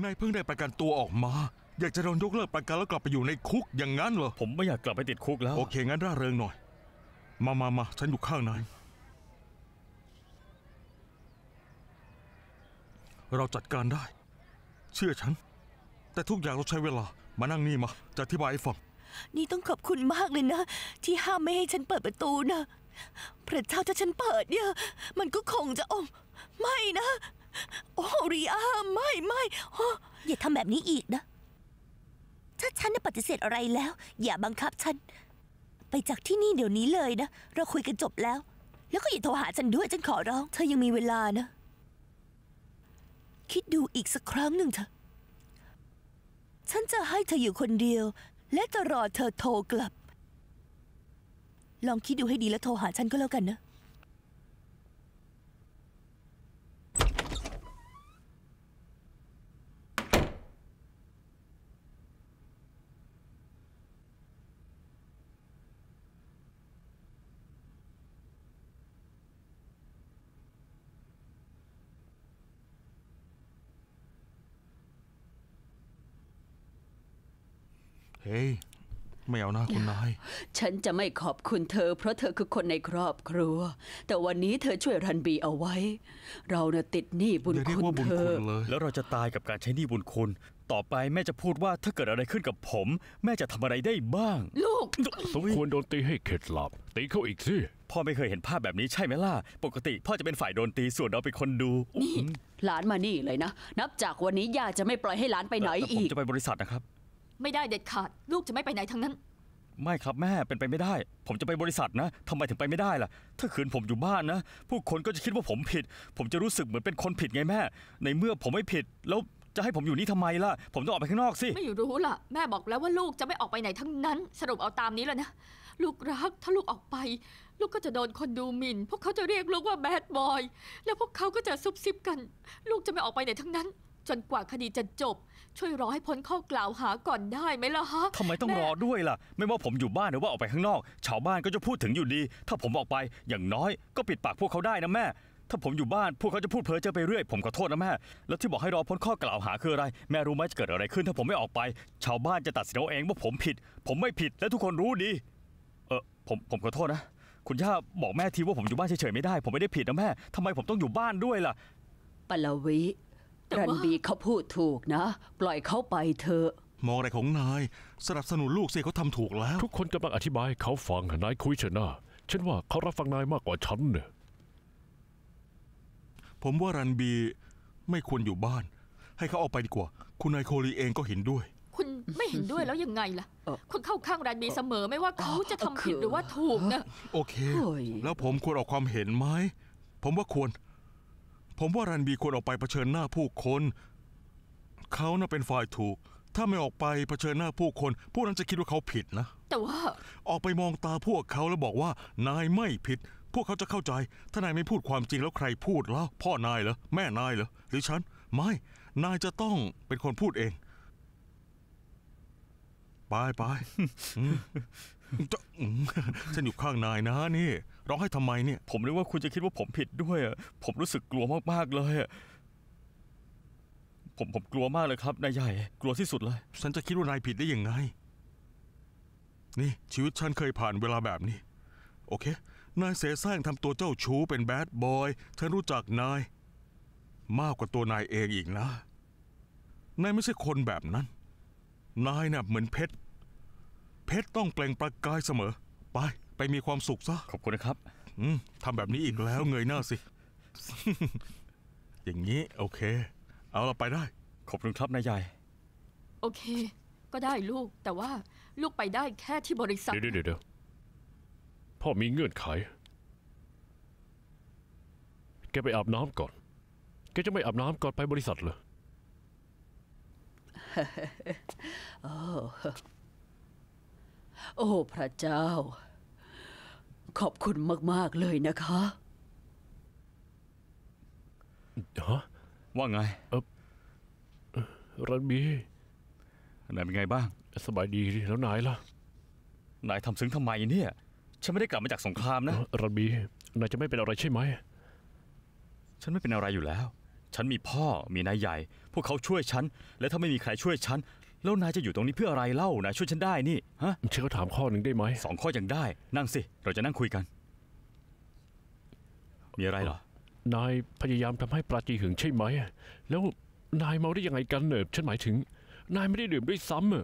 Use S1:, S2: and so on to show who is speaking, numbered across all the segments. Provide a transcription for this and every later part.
S1: นายเพิ่งได้ประกันตัวออกมา อยากจะโดนยกเลิกประกันแล้วกลับไปอยู่ในคุก อย่างนั้นเหรอ ผมไม่อยากกลับไปติดคุกแล้ว โอเคงั้นร่าเริงหน่อย มามามาฉันอยู่ข้างนายเราจัดการได้ เชื่อฉัน แต่ทุกอย่างเราใช้เวลา มานั่งนี่มา จะอธิบายให้ฟัง นี่ต้อ
S2: งขอบคุณมากเลยนะที่ห้ามไม่ให้ฉันเปิดประตูนะพระเจ้าถ้าฉันเปิดเนี่ยมันก็คงจะอมไม่นะโอ้ริอาไม่ไม่อย่าทำแบบนี้อีกนะ ถ้าฉันปฏิเสธอะไรแล้ว อย่าบังคับฉัน ไปจากที่นี่เดี๋ยวนี้เลยนะ เราคุยกันจบแล้ว แล้วก็อย่าโทรหาฉันด้วยฉันขอร้อง เธอยังมีเวลานะ คิดดูอีกสักครั้งหนึ่งเถอะฉันจะให้เธออยู่คนเดียว และจะรอเธอโทรกลับ ลองคิดดูให้ดีแล้วโทรหาฉันก็แล้วกันนะ
S1: ฮ้ยไม่เอานะคุณนาย
S3: ฉันจะไม่ขอบคุณเธอ เพราะเธอคือคนในครอบครัว แต่วันนี้เธอช่วยรันบีเอาไว้ เราเนี่ยติดหนี้บุญคุณเธอ
S4: เแล้วเราจะตายกับการใช้หนี้บุญคุณ ต่อไปแม่จะพูดว่าถ้าเกิดอะไรขึ้นกับผม แม่จะทำอะไรได้บ้าง ลูกสมควรโดนตีให้เข็ดหลับ ตีเขาอีกสิ พ่อไม่เคยเห็นภาพแบบนี้ใช่ไหมล่ะปกติพ่อจะเป็นฝ่ายโดนตีส่วนเราเป็นคนดูนี่
S3: หลานมานี่เลยนะ นับจากวันนี้ย่
S5: าจะไม่ปล่อยให้หลานไปไหนแต่ผม
S4: จะไปบริษัทนะครับ
S5: ไม่ได้เด็ดขาด ลูกจะไม่ไปไหนทั้งนั้น
S4: ไม่ครับแม่เป็นไปไม่ได้ ผมจะไปบริษัทนะทำไมถึงไปไม่ได้ล่ะ ถ้าคืนผมอยู่บ้านนะ ผู้คนก็จะคิดว่าผมผิด ผมจะรู้สึกเหมือนเป็นคนผิดไงแม่ ในเมื่อผมไม่ผิดแล้วจะให้ผมอยู่นี่ทำไมล่ะ ผมต้องออกไปข้างนอกสิ ไม
S5: ่รู้ล่ะ แม่บอกแล้วว่าลูกจะไม่ออกไปไหนทั้งนั้น สรุปเอาตามนี้แล้วนะลูกรักถ้าลูกออกไป ลูกก็จะโดนคนดูหมิน่นพวกเขาจะเรียกลูกว่าแบดบอยแล้วพวกเขาก็จะซุบซิบกัน ลูกจะไม่ออกไปไหนทั้งนั้น จนกว่าคดีจะจบช่วยรอให้พ้นข้อกล่าวหาก่อนได้ไหมล่ะฮะ ทำไมต้องรอ
S4: ด้วยล่ะ ไม่ว่าผมอยู่บ้านหรือว่าออกไปข้างนอก ชาวบ้านก็จะพูดถึงอยู่ดี ถ้าผมออกไปอย่างน้อยก็ปิดปากพวกเขาได้นะแม่ ถ้าผมอยู่บ้านพวกเขาจะพูดเพ้อเจ้อไปเรื่อย ผมขอโทษนะแม่ แล้วที่บอกให้รอพ้นข้อกล่าวหาคืออะไร แม่รู้ไหมจะเกิดอะไรขึ้นถ้าผมไม่ออกไป ชาวบ้านจะตัดสินเอาเองว่าผมผิด ผมไม่ผิดและทุกคนรู้ดี เออผมผมขอโทษนะคุณย่าบอกแม่ทีว่าผมอยู่บ้านเฉยๆไม่ได้ ผมไม่ไ
S1: ด้ผิดนะแม่ทำไมผมต้องอยู่บ้านด้วยล่ะ
S4: ปลวิรันบีเขาพูด
S3: ถูกนะ ปล่อยเขาไปเถอะ
S6: มองอะไรของนายสนับสนุนลูกเสียเขาทำถูกแล้ว ทุกคนกำลังอธิบายเขาฟังนายคุยเถอะนะฉันว่าเขารับฟังนายมากกว่าฉันเนี่ยผมว่ารันบีไม่ควรอยู่บ้าน ให้เขาออกไป
S1: ดีกว่าคุณนายโคลีเองก็เห็นด้วย
S5: คุณไม่เห็นด้วยแล้วยังไงล่ะคุณเข้าข้างรันบีเสมอไม่ว่าเขาจะทำผิดหรือว่าถูกนะ
S1: โอเค แล้วผมควรออกความเห็นไหมผมว่าควรผมว่ารันบีควรออกไปเผชิญหน้าผู้คน เขาน่ะเป็นฝ่ายถูกถ้าไม่ออกไปเผชิญหน้าผู้คน พวกนั้นจะคิดว่าเขาผิดนะแต่ว่า ออกไปมองตาพวกเขาแล้วบอกว่า นายไม่ผิด พวกเขาจะเข้าใจ ถ้านายไม่พูดความจริงแล้วใครพูดแล้วพ่อนายเหรอแม่นายเหรอหรือฉัน ไม่ นายจะต้องเป็นคนพูดเองไปไปฉันอยู่ข้างนายนะนี่ร้องให้ทำไมเนี่ย ผมนึกว่าคุณจะคิดว่าผมผิดด้วยผมรู้สึกกลัวมากๆเลยผมผมกลัวมากเลยครับนายใหญ่กลัวที่สุดเลย ฉันจะคิดว่านายผิดได้ยังไง นี่ ชีวิตฉันเคยผ่านเวลาแบบนี้ โอเคนายเสแสร้งทำตัวเจ้าชู้เป็นแบดบอยฉันรู้จักนาย มากกว่าตัวนายเองอีกนะนายไม่ใช่คนแบบนั้น นายน่ะ เหมือนเพชรเพชรต้องเปล่งประกายเสมอ ไปไปมีความสุขซะขอบคุณนะครับ อืมทำแบบนี้อีกแล้วเงยหน้าสิ อย่างนี้โอเค เอาเราไปได้ ขอบค
S6: ุณครับนายใหญ่
S5: โอเค ก็ได้ลูก แต่ว่าลูกไปได้แค่ที่บริษัท เ
S6: ดี๋ยวเดี๋ยวเดี๋ยวพ่อมีเงื่อนไขแกไปอาบน้ำก่อน แกจะไม่อาบน้ำก่อนไปบริษัทเหรอ
S3: โอ้โอ้พระเจ้าขอบคุณมากๆเลยนะคะ
S6: ฮะ ว่าไงเออรันบีนายเป็นไงบ้าง สบายดีแล้วนายล่ะ นายทำซึ้งทำไมเนี่ย ฉันไม่ได้กลับมาจากสงครามนะรันบี นายจะไม่เป็นอะไรใช่ไหม
S4: ฉันไม่เป็นอะไรอยู่แล้ว ฉันมีพ่อ มีนายใหญ่ พวกเขาช่วยฉัน และถ้าไม่มีใครช่วยฉันแล้วนายจะอยู่ตรงนี้เพื่ออะไรเล่านายช่วยฉันได้นี่ ฮะ ฉันขาถามข้อ
S6: หนึ่งได้ไหม สองข้อยังได้ นั่งสิ เราจะนั่งคุยกัน มีอะไรเหรอ นายพยายามทำให้ปราจีหึงใช่ไหมแล้วนายเมาได้ยังไงกันเนิบฉันหมายถึง นายไม่ได้ดื่มด้วยซ้ำอ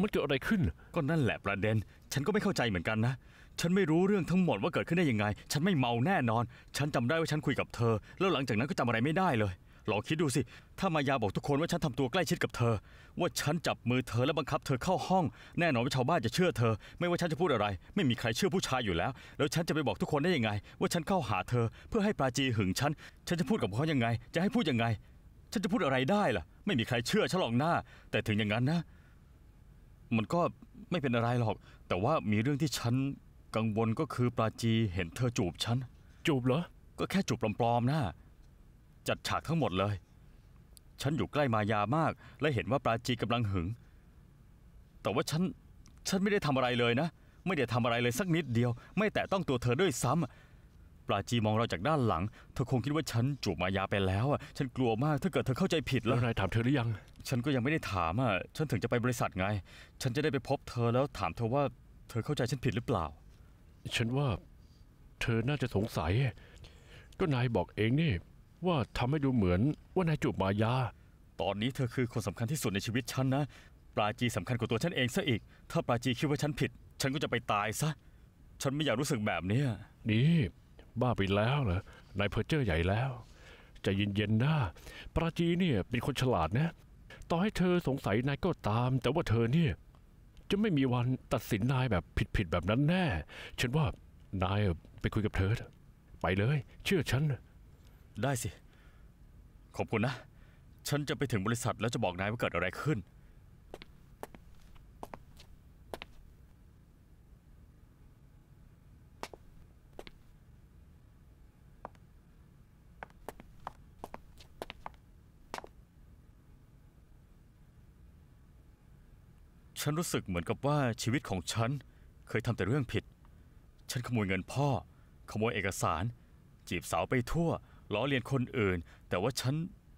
S6: มันเกิดอะไรขึ้น ก็นั่นแหละประเด็น
S4: ฉันก็ไม่เข้าใจเหมือนกันนะ ฉันไม่รู้เรื่องทั้งหมดว่าเกิดขึ้นได้ยังไง ฉันไม่เมาแน่นอน ฉันจำได้ว่าฉันคุยกับเธอ แล้วหลังจากนั้นก็จำอะไรไม่ได้เลยลองคิดดูสิ ถ้ามายาบอกทุกคนว่าฉันทำตัวใกล้ชิดกับเธอ ว่าฉันจับมือเธอและบังคับเธอเข้าห้อง แน่นอนว่าชาวบ้านจะเชื่อเธอ ไม่ว่าฉันจะพูดอะไร ไม่มีใครเชื่อผู้ชายอยู่แล้ว แล้วฉันจะไปบอกทุกคนได้ยังไง ว่าฉันเข้าหาเธอ เพื่อให้ปราจีหึงฉัน ฉันจะพูดกับเขายังไง จะให้พูดยังไง ฉันจะพูดอะไรได้ล่ะ ไม่มีใครเชื่อฉลองหน้า แต่ถึงอย่างนั้นนะ มันก็ไม่เป็นอะไรหรอก แต่ว่ามีเรื่องที่ฉันกังวลก็คือปราจีเห็นเธอจูบฉัน จูบเหรอ ก็แค่จูบปลอมๆนะจัดฉากทั้งหมดเลย ฉันอยู่ใกล้มายามาก และเห็นว่าปราจีกำลังหึง แต่ว่าฉัน ฉันไม่ได้ทำอะไรเลยนะ ไม่ได้ทำอะไรเลยสักนิดเดียว ไม่แตะต้องตัวเธอด้วยซ้ำปราจีมองเราจากด้านหลัง เธอคงคิดว่าฉันจูบมายาไปแล้วอ่ะฉันกลัวมากถ้าเกิดเธอเข้าใจผิดแล้ววนายถามเธอหรือยัง ฉันก็ยังไม่ได้ถามอ่ะฉันถึงจะไปบริษัทไง ฉันจะได้ไปพบเธอแล้วถามเธอว่า
S6: เธอเข้าใจฉันผิดหรือเปล่า ฉันว่าเธอน่าจะสงสัย ก็นายบอกเองนี่ว่าทำให้ดูเหมือนว่านายจูบมายา ตอนนี้เธอ
S4: คือคนสำคัญที่สุดในชีวิตฉันนะ ปราจีสำคัญกว่าตัวฉันเองซะอีก ถ้าปราจีคิดว่าฉันผิด
S6: ฉันก็จะไปตายซะ ฉันไม่อยากรู้สึกแบบนี้นี่บ้าไปแล้วเหรอ นายเพอร์เจอร์ใหญ่แล้ว จะเย็นๆนะ ปราจีเนี่ยเป็นคนฉลาดนะ ต่อให้เธอสงสัยนายก็ตาม แต่ว่าเธอเนี่ยจะไม่มีวันตัดสินนายแบบผิดๆแบบนั้นแน่ ฉันว่านายไปคุยกับเธอไปเลย เชื่อฉันได้สิ ขอบคุณนะ ฉันจะไปถึงบริษัทแล้
S4: วจะบอกนายว่าเกิดอะไรขึ้น ฉันรู้สึกเหมือนกับว่าชีวิตของฉันเคยทำแต่เรื่องผิด ฉันขโมยเงินพ่อ ขโมยเอกสาร จีบสาวไปทั่วล้อเลียนคนอื่น แต่ว่าฉัน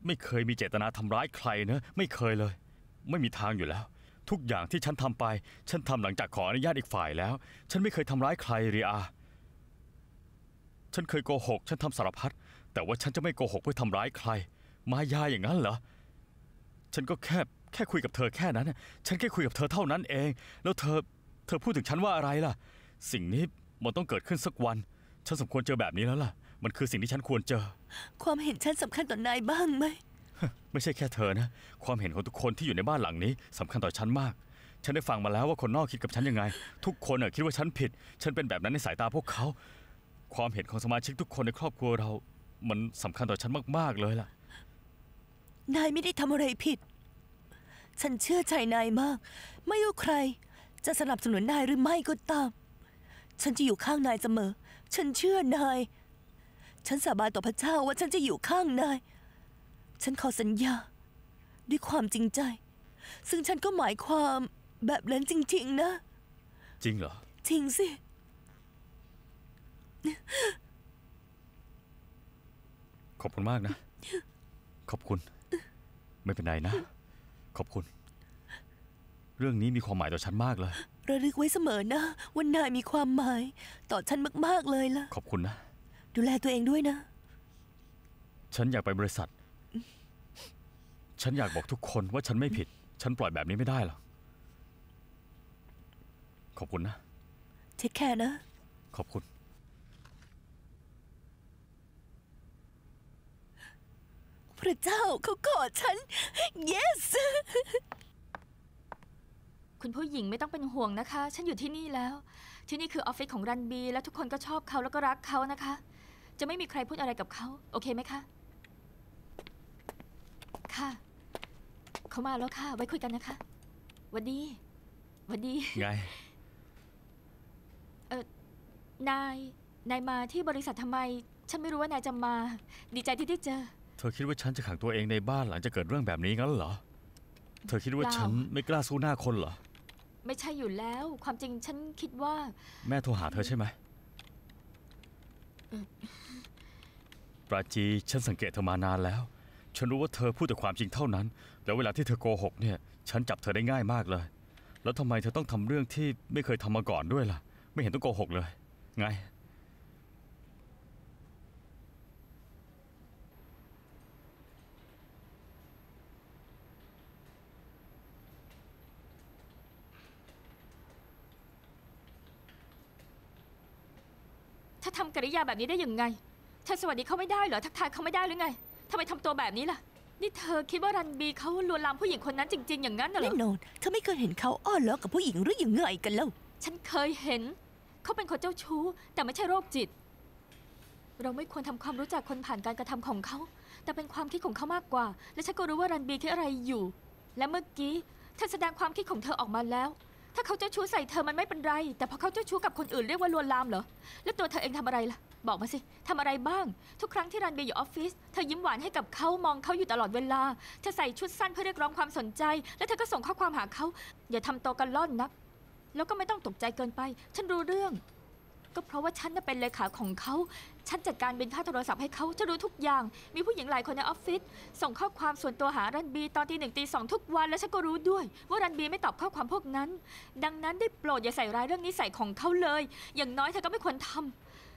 S4: ไม่เคยมีเจตนาทำร้ายใครนะไม่เคยเลย ไม่มีทางอยู่แล้ว ทุกอย่างที่ฉันทำไป ฉันทำหลังจากขออนุญาตอีกฝ่ายแล้ว ฉันไม่เคยทำร้ายใครเรียฉันเคยโกหก ฉันทำสารพัดแต่ว่าฉันจะไม่โกหกเพื่อทำร้ายใคร มายาอย่างนั้นเหรอฉันก็แค่แค่คุยกับเธอแค่นั้นฉันแค่คุยกับเธอเท่านั้นเอง แล้วเธอเธอพูดถึงฉันว่าอะไรล่ะ สิ่งนี้มันต้องเกิดขึ้นสักวัน ฉันสมควรเจอแบบนี้แล้วล่ะมันคือสิ่งที่ฉันควรเจอ
S2: ความเห็นฉันสำคัญต่อนายบ้างไหม
S4: ไม่ใช่แค่เธอนะ ความเห็นของทุกคนที่อยู่ในบ้านหลังนี้ สำคัญต่อฉันมาก ฉันได้ฟังมาแล้วว่าคนนอกคิดกับฉันยังไง ทุกคนคิดว่าฉันผิด ฉันเป็นแบบนั้นในสายตาพวกเขา ความเห็นของสมาชิกทุกคนในครอบครัวเรา มันสำคัญต่อฉันมากๆเลยล่ะ
S2: นายไม่ได้ทำอะไรผิด ฉันเชื่อใจนายมาก ไม่ว่าใคร จะสนับสนุนนายหรือไม่ก็ตาม ฉันจะอยู่ข้างนายเสมอ ฉันเชื่อนายฉันสาบานต่อพระเจ้าว่าฉันจะอยู่ข้างนาย ฉันขอสัญญา ด้วยความจริงใจ ซึ่งฉันก็หมายความแบบนั้นจริงๆนะ จริงเหรอ จริงสิ
S4: ขอบคุณมากนะ ขอบคุณ ไม่เป็นไรนะ ขอบคุณ เรื่องนี้มีความหมายต่อฉันมากเลย
S2: ระลึกไว้เสมอนะว่านายมีความหมาย ต่อฉันมาก ๆ เลยล่ะ ขอบคุณนะดูแลตัวเองด้วยนะ
S4: ฉันอยากไปบริษัท ฉันอยากบอกทุกคนว่าฉันไม่ผิด ฉันปล่อยแบบนี้ไม่ได้หรอกขอบคุณนะ
S2: เทคแคร์นะ ขอบคุณ
S5: พระเจ้าเขากอดฉัน yes คุณผู้หญิงไม่ต้องเป็นห่วงนะคะ ฉันอยู่ที่นี่แล้ว ที่นี่คือออฟฟิศของรันบี และทุกคนก็ชอบเขาแล้วก็รักเขานะคะจะไม่มีใครพูดอะไรกับเขา โอเคไหมคะ ค่ะเขามาแล้วค่ะ ไว้คุยกันนะคะ วันดี วันดี ไง เออนาย นายมาที่บริษัททำไม ฉันไม่รู้ว่านายจะมา ดีใจที่ได้เจอ
S4: เธอคิดว่าฉันจะขังตัวเองในบ้านหลังจากเกิดเรื่องแบบนี้งั้นเหรอ เธอคิดว่าฉันไม่กล้าสู้หน้าคนเหรอ
S5: ไม่ใช่อยู่แล้ว ความจริงฉันคิดว่า
S4: แม่โทรหาเธอใช่ไหมราจีฉันสังเกตเธอมานานแล้ว ฉันรู้ว่าเธอพูดแต่ความจริงเท่านั้น แล้วเวลาที่เธอโกหกเนี่ย ฉันจับเธอได้ง่ายมากเลย แล้วทำไมเธอต้องทำเรื่องที่ไม่เคยทำมาก่อนด้วยล่ะ ไม่เห็นต้องโกหกเลย ไง
S5: ถ้าทำกิริยาแบบนี้ได้ยังไงฉันสวัสดีเขาไม่ได้เหรอ ทักทายเขาไม่ได้หรือไงทำไมทำตัวแบบนี้ล่ะ นี่เธอคิดว่ารันบีเขาลวนลามผู้หญิงคนนั้นจริง ๆอย่างนั้นเหรอแน่นอ
S2: นเธอไม่เคยเห็นเขาอ้อนล้อกับผู้หญิงหรืออย่างเงยกันเล่า
S5: ฉันเคยเห็นเขาเป็นคนเจ้าชู้ แต่ไม่ใช่โรคจิต เราไม่ควรทำความรู้จักคนผ่านการกระทำของเขา แต่เป็นความคิดของเขามากกว่า และฉันก็รู้ว่ารันบีคิดอะไรอยู่ และเมื่อกี้เธอแสดงความคิดของเธอออกมาแล้วถ้าเขาเจ้าชู้ใส่เธอมันไม่เป็นไร แต่พอเขาเจ้าชู้กับคนอื่นเรียกว่าลวนลามเหรอแล้วตัวเธอเองทำอะไรล่ะ บอกมาสิ ทำอะไรบ้าง ทุกครั้งที่รันเบียอยู่ออฟฟิศเธอยิ้มหวานให้กับเขามองเขาอยู่ตลอดเวลาเธอใส่ชุดสั้นเพื่อเรียกร้องความสนใจ แล้วเธอก็ส่งข้อความหาเขา อย่าทำัวกันล่อนนักแล้วก็ไม่ต้องตกใจเกินไป ฉันรู้เรื่อง ก็เพราะว่าฉันะเป็นเลขาของเขาฉันจัดการบินค่าโทรศัพท์ให้เขาจะรู้ทุกอย่าง มีผู้หญิงหลายคนในออฟฟิศ ส่งข้อความส่วนตัวหารันบีตอนตีหนึ่งตีสองทุกวัน และฉันก็รู้ด้วยว่ารันบีไม่ตอบข้อความพวกนั้น ดังนั้นได้โปรดอย่าใส่ร้ายเรื่องนี้ใส่ของเขาเลย อย่างน้อยเธอก็ไม่ควรท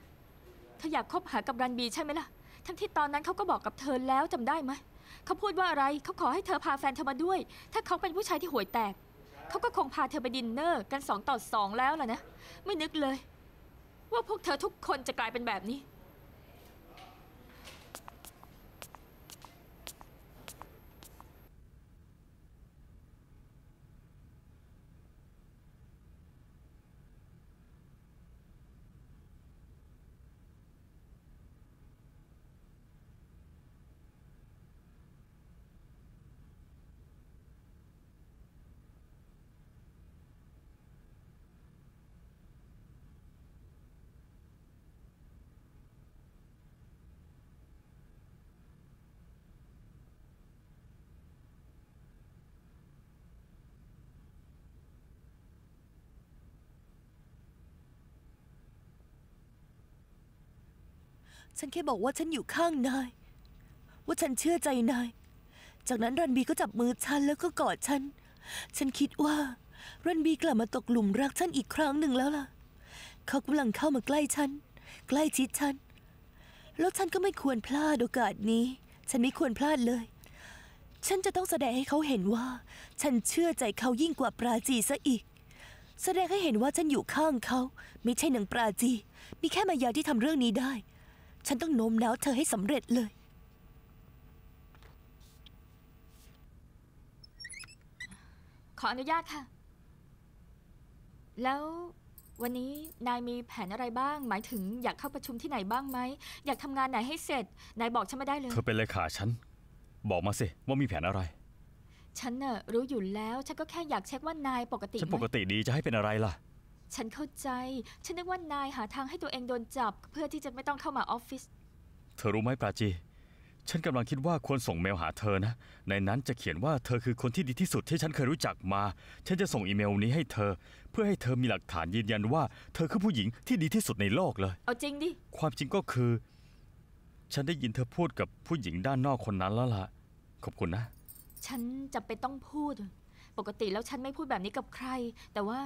S5: ำเธออยากคบหากับรันบีใช่ไหมล่ะ ทั้งที่ตอนนั้นเขาก็บอกกับเธอแล้วจำได้ไหมเขาพูดว่าอะไรเขาขอให้เธอพาแฟนเธอมาด้วย ถ้าเขาเป็นผู้ชายที่ห่วยแตก เขาก็คงพาเธอไปดินเนอร์กันสองต่อสองแล้วล่ะนะ ไม่นึกเลย ว่าพวกเธอทุกคนจะกลายเป็นแบบนี้
S2: ฉันแค่บอกว่าฉันอยู่ข้างนายว่าฉันเชื่อใจนาย จากนั้นรันบีก็จับมือฉันแล้วก็กอดฉัน ฉันคิดว่ารันบีกลับมาตกหลุมรักฉันอีกครั้งหนึ่งแล้วล่ะ เขากำลังเข้ามาใกล้ฉันใกล้ชิดฉัน แล้วฉันก็ไม่ควรพลาดโอกาสนี้ ฉันไม่ควรพลาดเลย ฉันจะต้องแสดงให้เขาเห็นว่า ฉันเชื่อใจเขายิ่งกว่าปราจีซะอีก แสดงให้เห็นว่าฉันอยู่ข้างเขา ไม่ใช่หนังปราจี มีแค่มายาที่ทำเรื่องนี้ได้ฉันต้องโน้มน้าวเธอให้สำเร็จเลย
S5: ขออนุญาตค่ะ แล้ววันนี้นายมีแผนอะไรบ้าง หมายถึง อยากเข้าประชุมที่ไหนบ้างไหมอยากทำงานไหนให้เสร็จนายบอกฉันมาได้เลย เธอ
S4: เป็นเลขาฉันบอกมาสิว่ามีแผนอะไร
S5: ฉันน่ะรู้อยู่แล้วฉัน ก็แค่อยากเช็คว่านายปกติ ฉันปก
S4: ติดีจะให้เป็นอะไรล่ะ
S5: ฉันเข้าใจ ฉันนึกว่านายหาทางให้ตัวเองโดนจับ เพื่อที่จะไม่ต้องเข้ามาออฟฟิศ
S4: เธอรู้ไหมปราจี ฉันกำลังคิดว่า ควรส่งเมลหาเธอนะ ในนั้นจะเขียนว่าเธอคือคนที่ดีที่สุดที่ฉันเคยรู้จักมา ฉันจะส่งอีเมลนี้ให้เธอ เพื่อให้เธอมีหลักฐานยืนยันว่า เธอคือผู้หญิงที่ดีที่สุดในโลกเลย เอาจริงดิ ความจริงก็คือ ฉันได้ยินเธอพูดกับผู้หญิงด้านนอกคนนั้นแล้วล่ะ ขอบคุณนะ
S5: ฉันจำเป็นต้องพูด ปกติแล้วฉันไม่พูดแบบนี้กับใคร แต่ว่า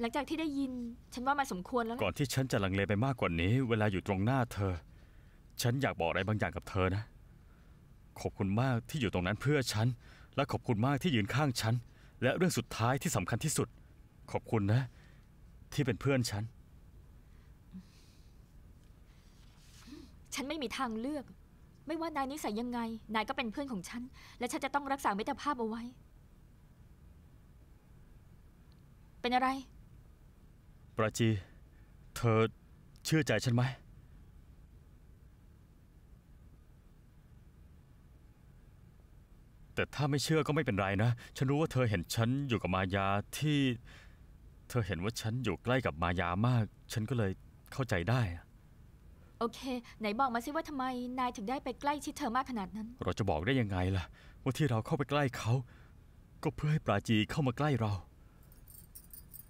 S5: หลังจากที่ได้ยินฉันว่ามันสมควรแล้ว ก่อ
S4: นที่ฉันจะลังเลไปมากกว่านี้ เวลาอยู่ตรงหน้าเธอ ฉันอยากบอกอะไรบางอย่างกับเธอนะ ขอบคุณมากที่อยู่ตรงนั้นเพื่อฉันและขอบคุณมากที่ยืนข้างฉันและเรื่องสุดท้ายที่สำคัญที่สุด ขอบคุณนะ ที่เป็นเพื่อนฉัน
S5: ฉันไม่มีทางเลือก ไม่ว่านายนิสัยยังไง นายก็เป็นเพื่อนของฉัน และฉันจะต้องรักษามตตาภาพเอาไว้ เป็นอะไร
S4: ปราจี เธอเชื่อใจฉันไหม แต่ถ้าไม่เชื่อก็ไม่เป็นไรนะ ฉันรู้ว่าเธอเห็นฉันอยู่กับมายาที่เธอเห็นว่าฉันอยู่ใกล้กับมายามาก ฉันก็เลยเข้าใจได้
S5: โอเคไหนบอกมาสิว่าทำไม นายถึงได้ไปใกล้ชิดเธอมากขนาดนั้น
S4: เราจะบอกได้ยังไงล่ะ ว่าที่เราเข้าไปใกล้เขา ก็เพื่อให้ปราจีเข้ามาใกล้เรา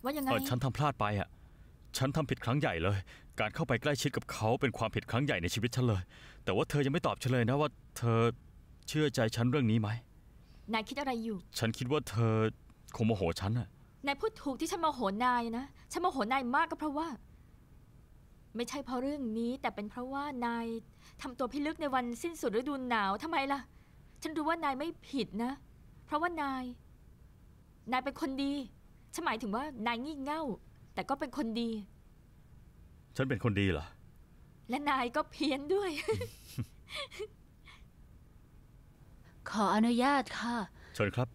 S4: ว่ายังไงฉันทำพลาดไปอ่ะ ฉันทำผิดครั้งใหญ่เลย การเข้าไปใกล้ชิดกับเขาเป็นความผิดครั้งใหญ่ในชีวิตฉันเลย แต่ว่าเธอยังไม่ตอบฉันเลย นะว่า เธอเชื่อใจฉันเรื่องนี้ไหม
S5: นายคิดอะไรอยู่
S4: ฉันคิดว่าเธอคงโมโหฉันอ่ะ
S5: นายพูดถูกที่ฉันโมโหนายนะฉันโมโหนายมากก็เพราะว่า ไม่ใช่เพราะเรื่องนี้ แต่เป็นเพราะว่านายทำตัวพิลึกในวันสิ้นสุดฤดูหนาวทำไมล่ะ ฉันรู้ว่านายไม่ผิดนะ เพราะว่านาย นายเป็นคนดีฉันหมายถึงว่านายงี่เง่า แต่ก็เป็นคนดี
S4: ฉันเป็นคนดีเหรอ
S5: และนายก็เพี้ยนด้วย ขออนุญาตค่ะ
S4: เชิญครับ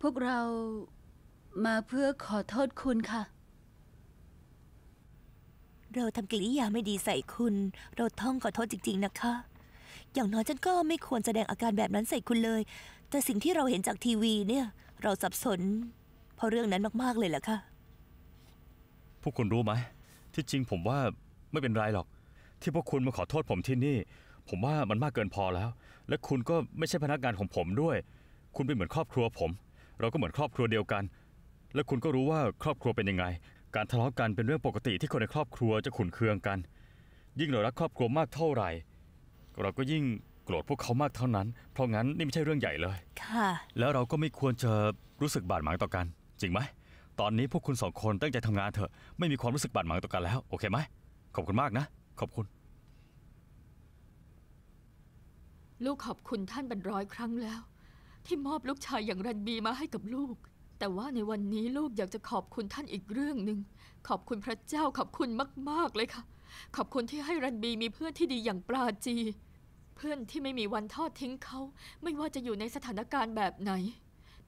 S3: พวกเรา
S2: มาเพื่อขอโทษคุณค่ะ เราทำกิริยาไม่ดีใส่คุณ เราท่องขอโทษจริงๆนะคะ อย่างน้อยฉันก็ไม่ควรแสดงอาการแบบนั้นใส่คุณเลยแต่สิ่งที่เราเห็นจากทีวีเนี่ยเราสับสนเพราะเรื่องนั้นมากๆเลยแหละค่ะ
S4: พวกคุณรู้ไหมที่จริงผมว่าไม่เป็นไรหรอก ที่พวกคุณมาขอโทษผมที่นี่ ผมว่ามันมากเกินพอแล้ว และคุณก็ไม่ใช่พนักงานของผมด้วย คุณเป็นเหมือนครอบครัวผม เราก็เหมือนครอบครัวเดียวกัน และคุณก็รู้ว่าครอบครัวเป็นยังไงการทะเลาะกันเป็นเรื่องปกติที่คนในครอบครัวจะขุนเคืองกัน ยิ่งเรารักครอบครัวมากเท่าไหร่เราก็ยิ่งโกรธพวกเขามากเท่านั้น เพราะงั้นนี่ไม่ใช่เรื่องใหญ่เลย ค่ะ แล้วเราก็ไม่ควรจะรู้สึกบาดหมางต่อกัน จริงไหม ตอนนี้พวกคุณสองคนตั้งใจทำงานเถอะ ไม่มีความรู้สึกบาดหมางต่อกันแล้ว โอเคไหม ขอบคุณมากนะ ขอบคุณ
S5: ลูกขอบคุณท่านเป็นร้อยครั้งแล้ว ที่มอบลูกชายอย่างรันบีมาให้กับลูก แต่ว่าในวันนี้ลูกอยากจะขอบคุณท่านอีกเรื่องหนึ่ง ขอบคุณพระเจ้าขอบคุณมาก ๆ เลยค่ะ ขอบคุณที่ให้รันบีมีเพื่อนที่ดีอย่างปราจีพื่อนที่ไม่มีวันทอดทิ้งเขาไม่ว่าจะอยู่ในสถานการณ์แบบไหน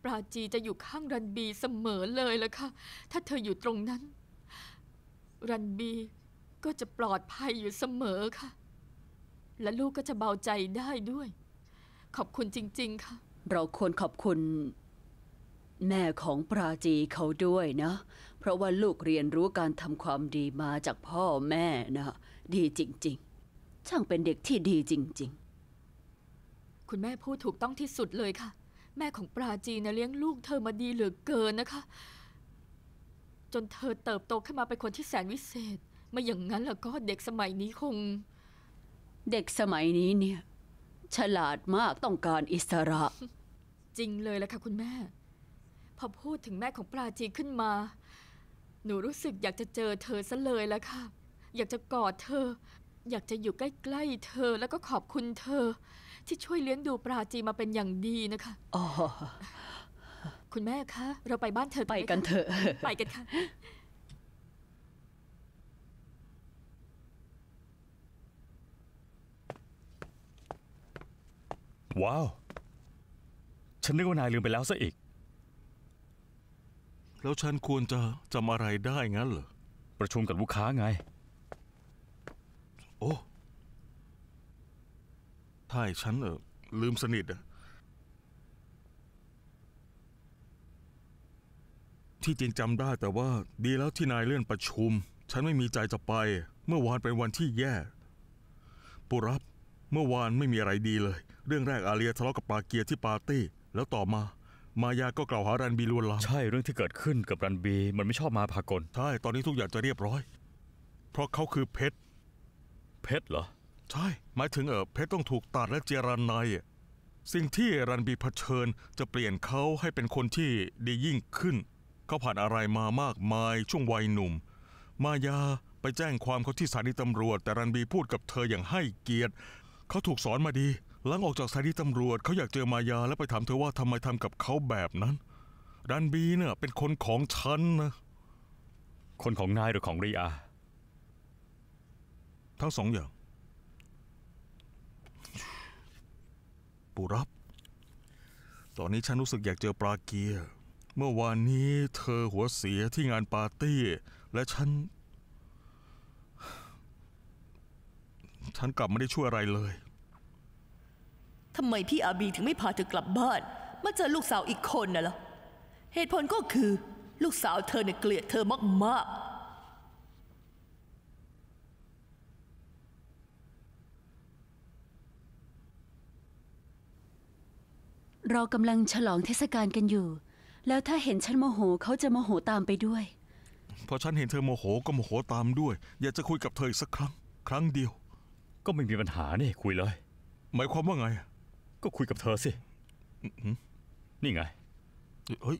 S5: ปราจีจะอยู่ข้างรันบีเสมอเลยล่ะค่ะถ้าเธออยู่ตรงนั้น รันบีก็จะปลอดภัยอยู่เสมอค่ะ และลูกก็จะเบาใจได้ด้วย ขอบคุณจริง ๆ ค่ะ
S3: เราควรขอบคุณ แม่ของปราจีเขาด้วยนะ เพราะว่าลูกเรียนรู้การทำความดีมาจากพ่อแม่นะ ดีจริง ๆ ช่างเป็นเด็กที่ดีจริง ๆ
S5: คุณแม่พูดถูกต้องที่สุดเลยค่ะ แม่ของปราจีนะเลี้ยงลูกเธอมาดีเหลือเกินนะคะ จนเธอเติบโตขึ้นมาเป็นคนที่แสนวิเศษ ไม่อย่างนั้นแล้วก็เด็กสมัยนี้คง
S3: เด็กสมัยนี้เนี่ย ฉลาดมากต้องการอิสระ
S5: จริงเลยละค่ะคุณแม่ พอพูดถึงแม่ของปราจีขึ้นมา หนูรู้สึกอยากจะเจอเธอซะเลยแล้วค่ะ อยากจะกอดเธอ อยากจะอยู่ใกล้ๆเธอแล้วก็ขอบคุณเธอที่ช่วยเลี้ยงดูปราจีมาเป็นอย่างดีนะคะอ๋อ คุณแม่คะ เราไปบ้านเธอไปกันเถอะ ไปกันค่ะ
S1: ว้าว ฉันนึกว่านายลืมไปแล้วซะอีก แล้วฉันควรจะจำอะไรได้งั้นเหรอ ประชุมกับลูกค้าไง โอ้ถ้าฉันเออลืมสนิทอะที่จริงจำได้แต่ว่าดีแล้วที่นายเลื่อนประชุม ฉันไม่มีใจจะไป เมื่อวานเป็นวันที่แย่ปุรับเมื่อวานไม่มีอะไรดีเลย เรื่องแรกอาเลียทะเลาะกับปาเกียที่ปาร์ตี้แล้วต่อมา มายาก็กล่าวหารันบีลวนลามใช่เรื่องที่เกิดขึ้นกับรันบี มันไม่ชอบมาพากลใช่ตอนนี้ทุกอย่างจะเรียบร้อย เพราะเขาคือเพชรเพชรเหรอใช่ หมายถึงเออเพชรต้องถูกตัดและเจรันายสิ่งที่รันบีเผชิญจะเปลี่ยนเขาให้เป็นคนที่ดียิ่งขึ้น เขาผ่านอะไรมามากมายช่วงวัยหนุ่ม มายาไปแจ้งความเขาที่สถานีตำรวจแต่รันบีพูดกับเธออย่างให้เกียรติ เขาถูกสอนมาดีหลังออกจากสถานีตำรวจเขาอยากเจอมายาและไปถามเธอว่าทำไมทำกับเขาแบบนั้นรันบีเนี่ยเป็นคนของฉันนะคนของนายหรือของรีอาทั้งสองอย่างปูรับ ตอนนี้ฉันรู้สึกอยากเจอปลาเกียเมื่อวานนี้เธอหัวเสียที่งานปาร์ตี้ และฉัน ฉันกลับไม่ได้ช่วยอะไรเลย
S2: ทำไมพี่อาบีถึงไม่พาเธอกลับบ้าน มาเจอลูกสาวอีกคนน่ะล่ะเหตุผลก็คือลูกสาวเธอเนี่ยเกลียดเธอมากๆ
S3: เรากำลังฉลองเทศกาลกันอยู่ แล้วถ้าเห็นฉันโมโหเขาจะโมโหตามไปด้วย
S1: พอฉันเห็นเธอโมโหก็โมโหตามด้วย อยากจะคุยกับเธออีกสักครั้ง ครั้งเดียว ก็ไม่มีปัญหานี่ คุยเลย หมายความว่าไง
S4: ก็คุยกับเธอสินี่ไงเฮ้ย